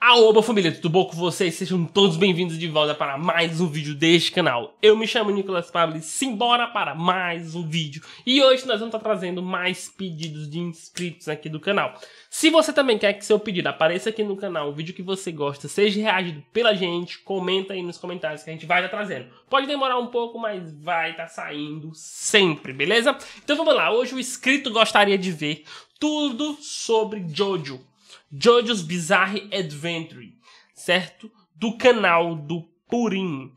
Aoba família, tudo bom com vocês? Sejam todos bem-vindos de volta para mais um vídeo deste canal. Eu me chamo Nicolas e simbora para mais um vídeo. E hoje nós vamos estar trazendo mais pedidos de inscritos aqui do canal. Se você também quer que seu pedido apareça aqui no canal, o vídeo que você gosta seja reagido pela gente, comenta aí nos comentários que a gente vai estar trazendo. Pode demorar um pouco, mas vai estar saindo sempre, beleza? Então vamos lá, hoje o inscrito gostaria de ver tudo sobre Jojo. Jojo's Bizarre Adventure, certo? Do canal do Purim.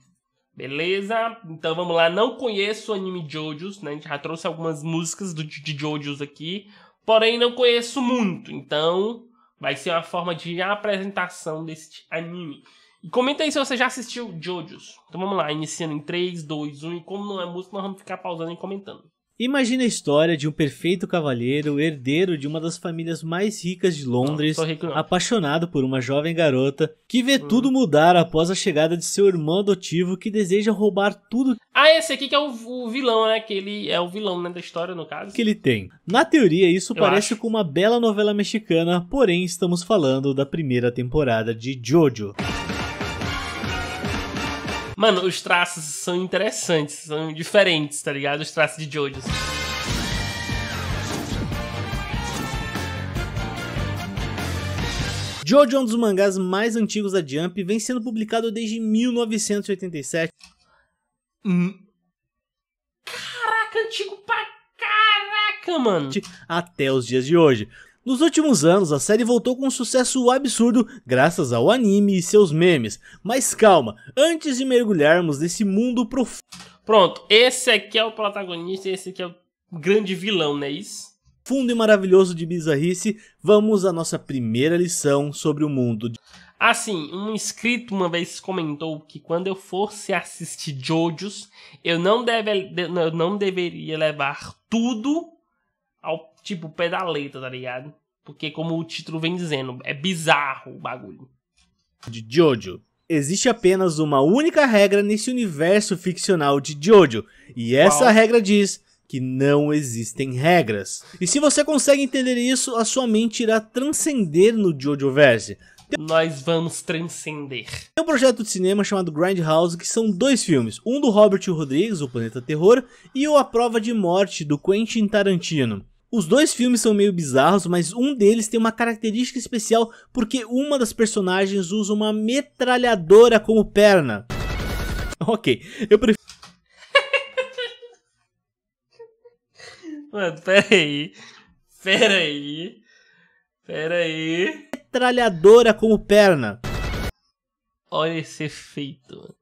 Beleza? Então vamos lá. Não conheço o anime Jojo's, né? A gente já trouxe algumas músicas do, de Jojo's aqui. Porém, não conheço muito. Então, vai ser uma forma de apresentação deste anime. E comenta aí se você já assistiu Jojo's. Então vamos lá, iniciando em 3, 2, 1. E como não é música, nós vamos ficar pausando e comentando. Imagina a história de um perfeito cavalheiro, herdeiro de uma das famílias mais ricas de Londres, não, rico, apaixonado por uma jovem garota, que vê hum. tudo mudar após a chegada de seu irmão adotivo que deseja roubar tudo. Ah, esse aqui que é o, o vilão, né? Que ele é o vilão né, da história, no caso. Que ele tem. Na teoria, isso Eu parece acho. com uma bela novela mexicana, porém estamos falando da primeira temporada de Jojo. Mano, os traços são interessantes, são diferentes, tá ligado? Os traços de Jojo. Jojo é um dos mangás mais antigos da Jump e vem sendo publicado desde 1987. Hum. Caraca, antigo pra caraca, mano! Até os dias de hoje. Nos últimos anos, a série voltou com um sucesso absurdo graças ao anime e seus memes. Mas calma, antes de mergulharmos nesse mundo profundo. Pronto, esse aqui é o protagonista, e esse aqui é o grande vilão, não é isso? Fundo e maravilhoso de bizarrice, vamos à nossa primeira lição sobre o mundo. De... Assim, um inscrito uma vez comentou que quando eu fosse assistir Jojos, eu não, deve, eu não deveria levar tudo ao tipo, pedaleta, tá ligado? Porque, como o título vem dizendo, é bizarro o bagulho. De Jojo. Existe apenas uma única regra nesse universo ficcional de Jojo, e essa Qual? regra diz que não existem regras. E se você consegue entender isso, a sua mente irá transcender no Jojoverse. Nós vamos transcender. Tem um projeto de cinema chamado Grindhouse que são dois filmes, um do Robert Rodrigues, O Planeta Terror, e o A Prova de Morte do Quentin Tarantino. Os dois filmes são meio bizarros, mas um deles tem uma característica especial porque uma das personagens usa uma metralhadora como perna. Ok, eu prefiro. Mano, peraí. Peraí. Peraí. Metralhadora como perna. Olha esse efeito.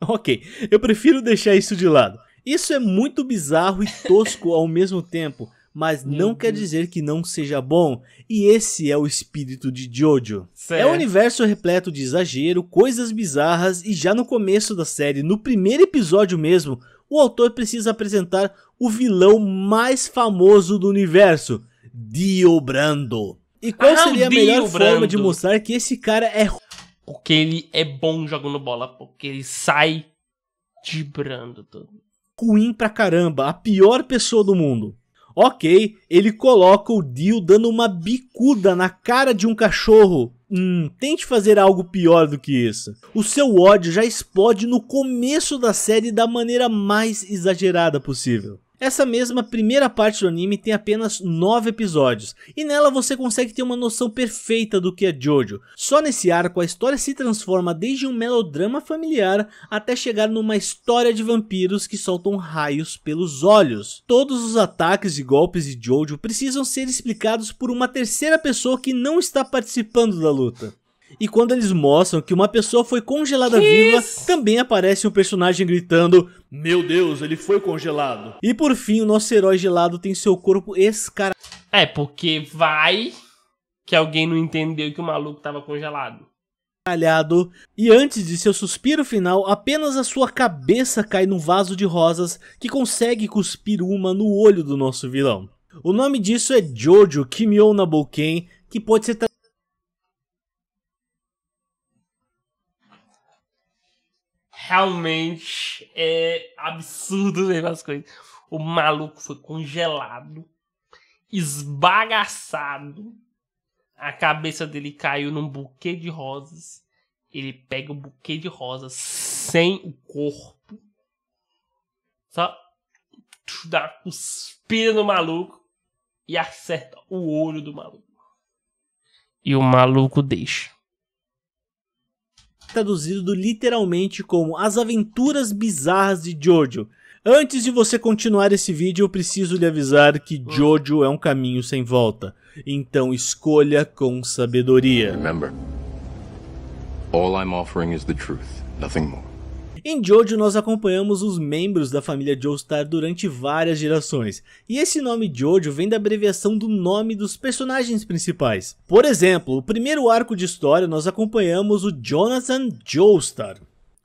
Ok, eu prefiro deixar isso de lado. Isso é muito bizarro e tosco ao mesmo tempo mas não quer dizer que não seja bom. E esse é o espírito de Jojo. Certo. É um universo repleto de exagero, coisas bizarras, e já no começo da série, no primeiro episódio mesmo, o autor precisa apresentar o vilão mais famoso do universo, Dio Brando. E qual ah, seria a melhor forma de mostrar que esse cara é. Porque ele é bom jogando bola, porque ele sai de Brando todo. Ruim pra caramba, a pior pessoa do mundo. Ok, ele coloca o Dio dando uma bicuda na cara de um cachorro. Hum, tente fazer algo pior do que isso. O seu ódio já explode no começo da série da maneira mais exagerada possível. Essa mesma primeira parte do anime tem apenas 9 episódios, e nela você consegue ter uma noção perfeita do que é Jojo. Só nesse arco a história se transforma desde um melodrama familiar até chegar numa história de vampiros que soltam raios pelos olhos. Todos os ataques e golpes de Jojo precisam ser explicados por uma terceira pessoa que não está participando da luta. E quando eles mostram que uma pessoa foi congelada que viva, isso? também aparece um personagem gritando: Meu Deus, ele foi congelado. E por fim, o nosso herói gelado tem seu corpo escara. É, porque vai que alguém não entendeu que o maluco tava congelado. e antes de seu suspiro final, apenas a sua cabeça cai num vaso de rosas que consegue cuspir uma no olho do nosso vilão. O nome disso é Jojo Kimio Naboken, que pode ser realmente é absurdo mesmo as coisas. O maluco foi congelado, esbagaçado, a cabeça dele caiu num buquê de rosas. Ele pega o buquê de rosas sem o corpo, só dá uma no maluco e acerta o olho do maluco. E o maluco deixa traduzido literalmente como As Aventuras Bizarras de Jojo. Antes de você continuar esse vídeo, eu preciso lhe avisar que Jojo é um caminho sem volta. Então escolha com sabedoria. Remember, all I'm offering is the truth, nothing more. Em Jojo nós acompanhamos os membros da família Joestar durante várias gerações, e esse nome Jojo vem da abreviação do nome dos personagens principais. Por exemplo, o primeiro arco de história nós acompanhamos o Jonathan Joestar.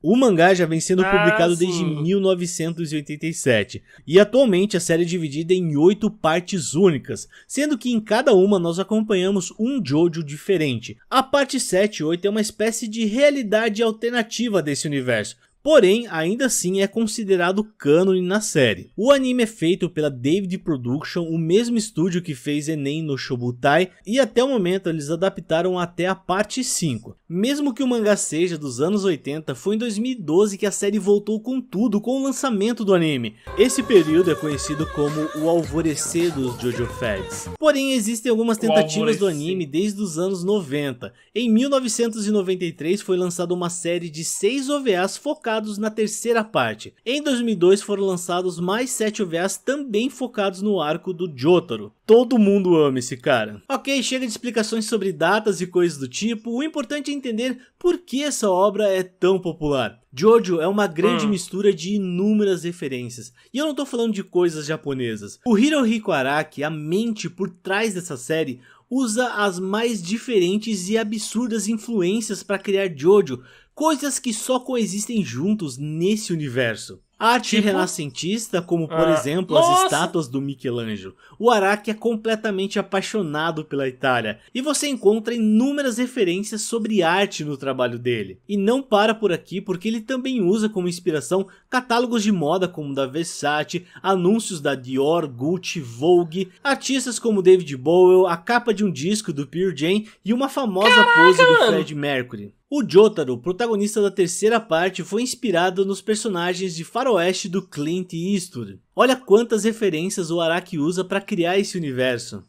O mangá já vem sendo ah, publicado ah, desde 1987, e atualmente a série é dividida em oito partes únicas, sendo que em cada uma nós acompanhamos um Jojo diferente. A parte 7 e 8 é uma espécie de realidade alternativa desse universo, porém ainda assim é considerado cânone na série. O anime é feito pela David Production, o mesmo estúdio que fez Enem no Shobutai, e até o momento eles adaptaram até a parte 5. Mesmo que o mangá seja dos anos 80, foi em 2012 que a série voltou com tudo com o lançamento do anime. Esse período é conhecido como o alvorecer dos Jojo Fads. Porém, existem algumas tentativas do anime desde os anos 90. Em 1993 foi lançada uma série de 6 OVAs focadas focados na terceira parte. Em 2002 foram lançados mais 7 OVAs também focados no arco do Jotaro. Todo mundo ama esse cara. Ok, chega de explicações sobre datas e coisas do tipo, o importante é entender por que essa obra é tão popular. Jojo é uma grande hum. mistura de inúmeras referências. E eu não tô falando de coisas japonesas. O Hirohiko Araki, a mente por trás dessa série, usa as mais diferentes e absurdas influências para criar Jojo, coisas que só coexistem juntos nesse universo. Arte tipo? renascentista, como por ah, exemplo nossa. as estátuas do Michelangelo. O Araki é completamente apaixonado pela Itália e você encontra inúmeras referências sobre arte no trabalho dele. E não para por aqui, porque ele também usa como inspiração catálogos de moda como da Versace, anúncios da Dior, Gucci, Vogue, artistas como David Bowie, a capa de um disco do Pure Jane e uma famosa Caraca, pose do Fred Mercury. O Jotaro, protagonista da terceira parte, foi inspirado nos personagens de faroeste do Clint Eastwood. Olha quantas referências o Araki usa para criar esse universo.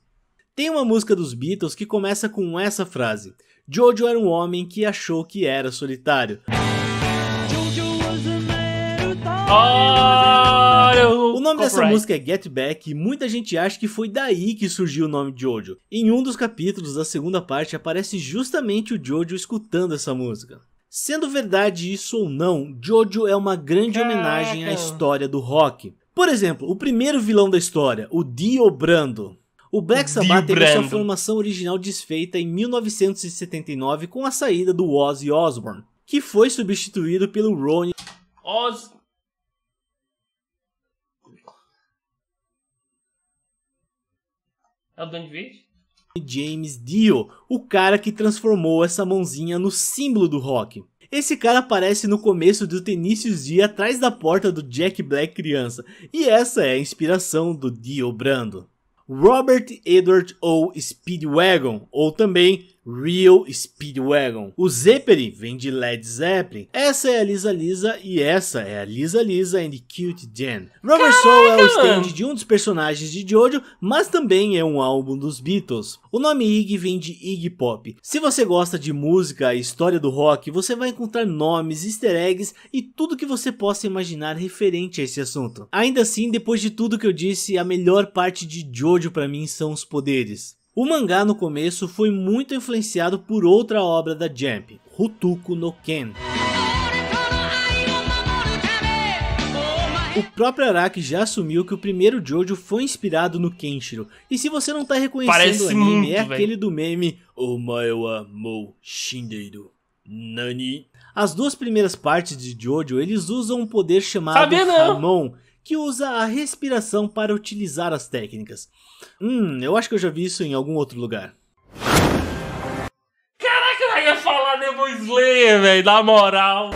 Tem uma música dos Beatles que começa com essa frase: Jojo era um homem que achou que era solitário. Jojo was a man nome Copyright. dessa música é Get Back e muita gente acha que foi daí que surgiu o nome de Jojo. Em um dos capítulos da segunda parte aparece justamente o Jojo escutando essa música. Sendo verdade isso ou não, Jojo é uma grande Caraca. homenagem à história do rock. Por exemplo, o primeiro vilão da história, o Dio Brando, o Black Sabbath teve sua formação original desfeita em 1979 com a saída do Ozzy Osbourne, que foi substituído pelo Ronnie Oz É o Duende Verde? James Dio, o cara que transformou essa mãozinha no símbolo do rock. Esse cara aparece no começo do Tenícios Dia atrás da porta do Jack Black criança, e essa é a inspiração do Dio Brando. Robert Edward O. Speedwagon, ou também Real Speedwagon. O Zeppelin vem de Led Zeppelin. Essa é a Lisa Lisa e essa é a Lisa Lisa and Cute Jen. Rubber Soul é o stand de um dos personagens de Jojo, mas também é um álbum dos Beatles. O nome Iggy vem de Iggy Pop. Se você gosta de música e história do rock, você vai encontrar nomes, easter eggs e tudo que você possa imaginar referente a esse assunto. Ainda assim, depois de tudo que eu disse, a melhor parte de Jojo para mim são os poderes. O mangá no começo foi muito influenciado por outra obra da Jump, Rutuku no Ken. O próprio Araki já assumiu que o primeiro Jojo foi inspirado no Kenshiro. E se você não tá reconhecendo Parece o anime, muito, é véio. aquele do meme Omae wa mou Nani? As duas primeiras partes de Jojo, eles usam um poder chamado Ramon, que usa a respiração para utilizar as técnicas. Hum, eu acho que eu já vi isso em algum outro lugar. Caraca, eu ia falar Demon Slayer, velho, na moral.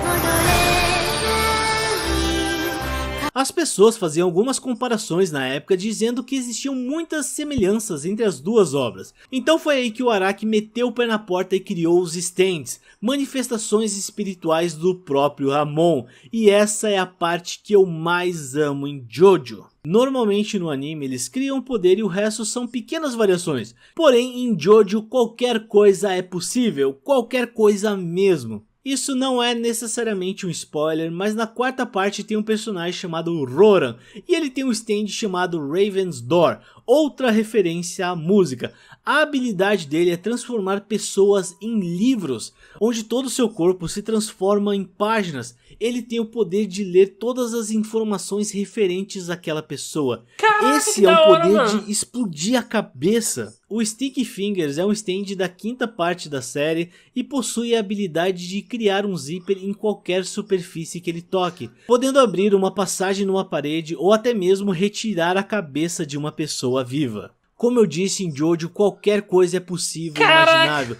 As pessoas faziam algumas comparações na época dizendo que existiam muitas semelhanças entre as duas obras. Então foi aí que o Araki meteu o pé na porta e criou os stands, manifestações espirituais do próprio Ramon. E essa é a parte que eu mais amo em Jojo. Normalmente no anime eles criam poder e o resto são pequenas variações. Porém em Jojo qualquer coisa é possível, qualquer coisa mesmo. Isso não é necessariamente um spoiler, mas na quarta parte tem um personagem chamado Roran, e ele tem um stand chamado Raven's Door, outra referência à música. A habilidade dele é transformar pessoas em livros, onde todo o seu corpo se transforma em páginas. Ele tem o poder de ler todas as informações referentes àquela pessoa. Caraca, Esse é o poder de explodir a cabeça. O Sticky Fingers é um stand da quinta parte da série e possui a habilidade de criar um zíper em qualquer superfície que ele toque, podendo abrir uma passagem numa parede ou até mesmo retirar a cabeça de uma pessoa viva. Como eu disse em Jojo, qualquer coisa é possível e imaginável.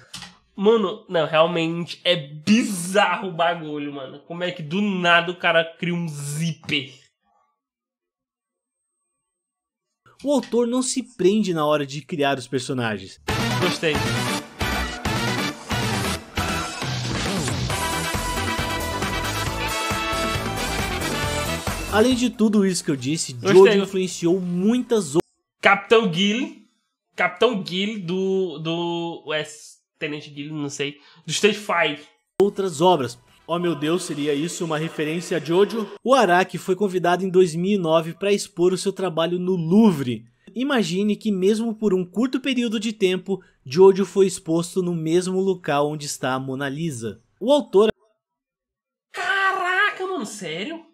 Mano, não, realmente é bizarro o bagulho, mano. Como é que do nada o cara cria um zíper? o autor não se prende na hora de criar os personagens. Gostei. Além de tudo isso que eu disse, Jojo influenciou muitas outras. Capitão Gill, Capitão Gill do do West Tenente Gill, não sei, do State Five. Outras obras, Oh meu Deus, seria isso uma referência a Jojo? O Araki foi convidado em 2009 para expor o seu trabalho no Louvre. Imagine que mesmo por um curto período de tempo, Jojo foi exposto no mesmo local onde está a Mona Lisa. O autor... Caraca, mano, sério?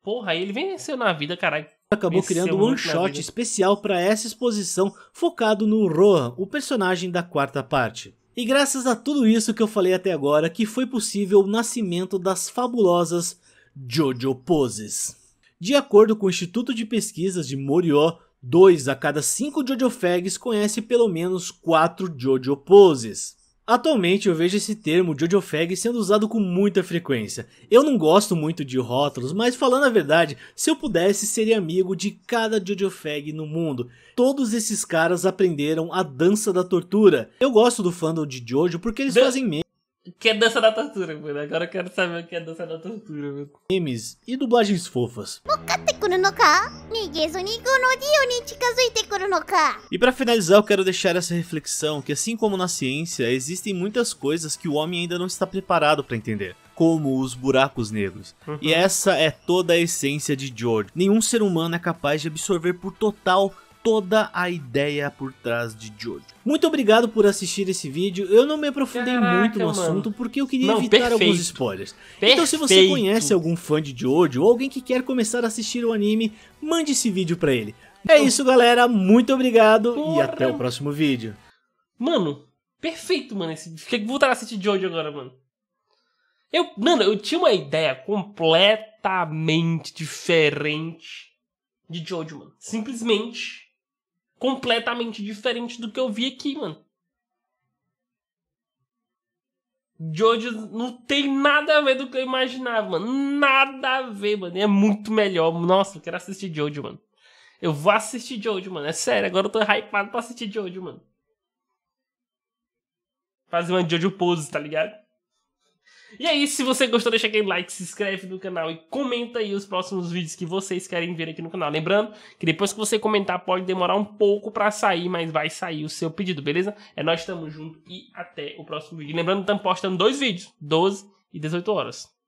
Porra, ele venceu na vida, caralho. Acabou venceu criando um one-shot especial para essa exposição focado no Rohan, o personagem da quarta parte. E graças a tudo isso que eu falei até agora, que foi possível o nascimento das fabulosas Jojo Poses. De acordo com o Instituto de Pesquisas de Morió, 2 a cada 5 Jojo Fags conhece pelo menos 4 Jojo Poses. Atualmente eu vejo esse termo Jojo Fag sendo usado com muita frequência. Eu não gosto muito de rótulos, mas falando a verdade, se eu pudesse seria amigo de cada Jojo Fag no mundo. Todos esses caras aprenderam a dança da tortura. Eu gosto do fandom de Jojo porque eles fazem meme o que é dança da tortura, mano? Agora eu quero saber o que é dança da tortura, mano. Memes e dublagens fofas. E pra finalizar, eu quero deixar essa reflexão que assim como na ciência, existem muitas coisas que o homem ainda não está preparado para entender como os buracos negros. Uhum. E essa é toda a essência de George. Nenhum ser humano é capaz de absorver por total toda a ideia por trás de Jojo. Muito obrigado por assistir esse vídeo. Eu não me aprofundei Caraca, muito no mano. assunto porque eu queria não, evitar perfeito. alguns spoilers. Perfeito. Então, se você conhece algum fã de Jojo ou alguém que quer começar a assistir o anime, mande esse vídeo para ele. É isso, galera. Muito obrigado Porra. e até o próximo vídeo. Mano, perfeito, mano. Fiquei voltar a assistir Jojo agora, mano. Eu, mano, eu tinha uma ideia completamente diferente de Jojo, mano. Simplesmente completamente diferente do que eu vi aqui, mano. Jojo não tem nada a ver do que eu imaginava, mano. Nada a ver, mano. E é muito melhor. Nossa, eu quero assistir Jojo, mano. Eu vou assistir Jojo, mano. É sério, agora eu tô hypado pra assistir Jojo, mano. Fazer uma Jojo pose, tá ligado? E é isso, se você gostou, deixa aquele like, se inscreve no canal e comenta aí os próximos vídeos que vocês querem ver aqui no canal. Lembrando que depois que você comentar, pode demorar um pouco para sair, mas vai sair o seu pedido, beleza? É nós estamos junto e até o próximo vídeo. Lembrando que estamos postando dois vídeos, 12 e 18 horas.